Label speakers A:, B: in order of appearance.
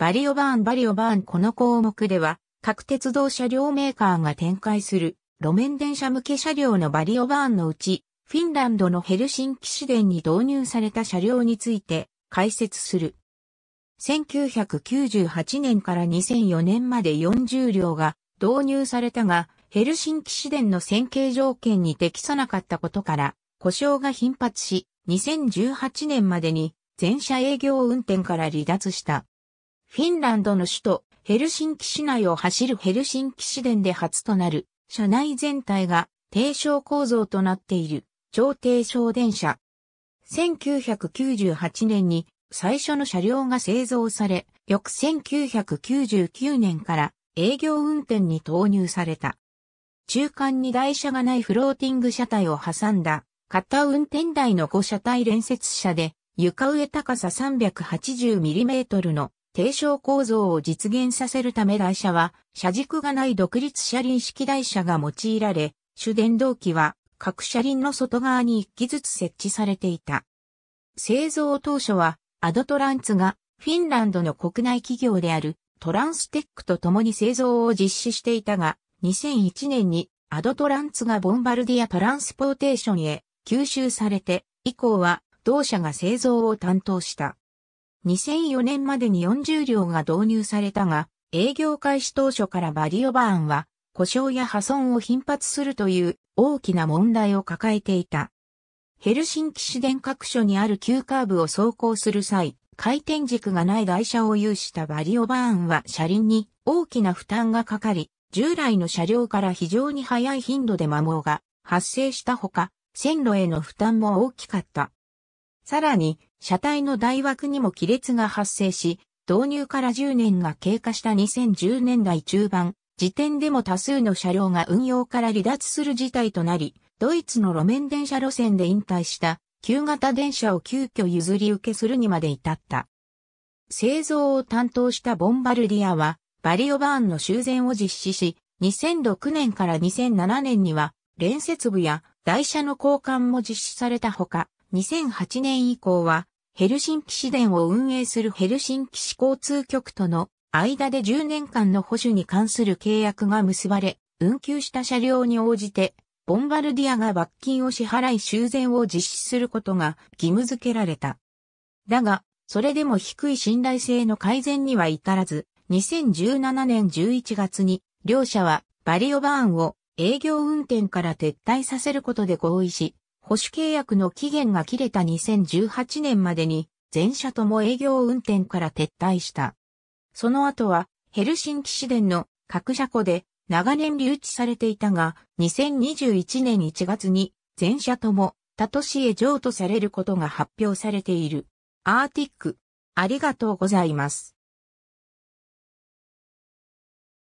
A: バリオバーンバリオバーンこの項目では、各鉄道車両メーカーが展開する路面電車向け車両のバリオバーンのうち、フィンランドのヘルシンキ市電に導入された車両について解説する。1998年から2004年まで40両が導入されたが、ヘルシンキ市電の線形条件に適さなかったことから、故障が頻発し、2018年までに全車営業運転から離脱した。フィンランドの首都ヘルシンキ市内を走るヘルシンキ市電で初となる車内全体が低床構造となっている超低床電車。1998年に最初の車両が製造され、翌1999年から営業運転に投入された。中間に台車がないフローティング車体を挟んだ片運転台の5車体連接車で床上高さ 380mm の低床構造を実現させるため台車は、車軸がない独立車輪式台車が用いられ、主電動機は各車輪の外側に1機ずつ設置されていた。製造当初は、アドトランツがフィンランドの国内企業であるトランステックと共に製造を実施していたが、2001年にアドトランツがボンバルディア・トランスポーテーションへ吸収されて、以降は同社が製造を担当した。2004年までに40両が導入されたが、営業開始当初からバリオバーンは、故障や破損を頻発するという大きな問題を抱えていた。ヘルシンキ市電各所にある急カーブを走行する際、回転軸がない台車を有したバリオバーンは車輪に大きな負担がかかり、従来の車両から非常に速い頻度で摩耗が発生したほか、線路への負担も大きかった。さらに、車体の台枠にも亀裂が発生し、導入から10年が経過した2010年代中盤、時点でも多数の車両が運用から離脱する事態となり、ドイツの路面電車路線で引退した旧型電車を急遽譲り受けするにまで至った。製造を担当したボンバルディアは、バリオバーンの修繕を実施し、2006年から2007年には、連接部や台車の交換も実施されたほか、2008年以降は、ヘルシンキ市電を運営するヘルシンキ市交通局との間で10年間の保守に関する契約が結ばれ、運休した車両に応じて、ボンバルディアが罰金を支払い修繕を実施することが義務付けられた。だが、それでも低い信頼性の改善には至らず、2017年11月に、両社はバリオバーンを営業運転から撤退させることで合意し、保守契約の期限が切れた2018年までに、全社とも営業運転から撤退した。その後は、ヘルシンキ市電の各車庫で長年留置されていたが、2021年1月に全社とも他都市へ譲渡されることが発表されている。アーティック、ありがとうございます。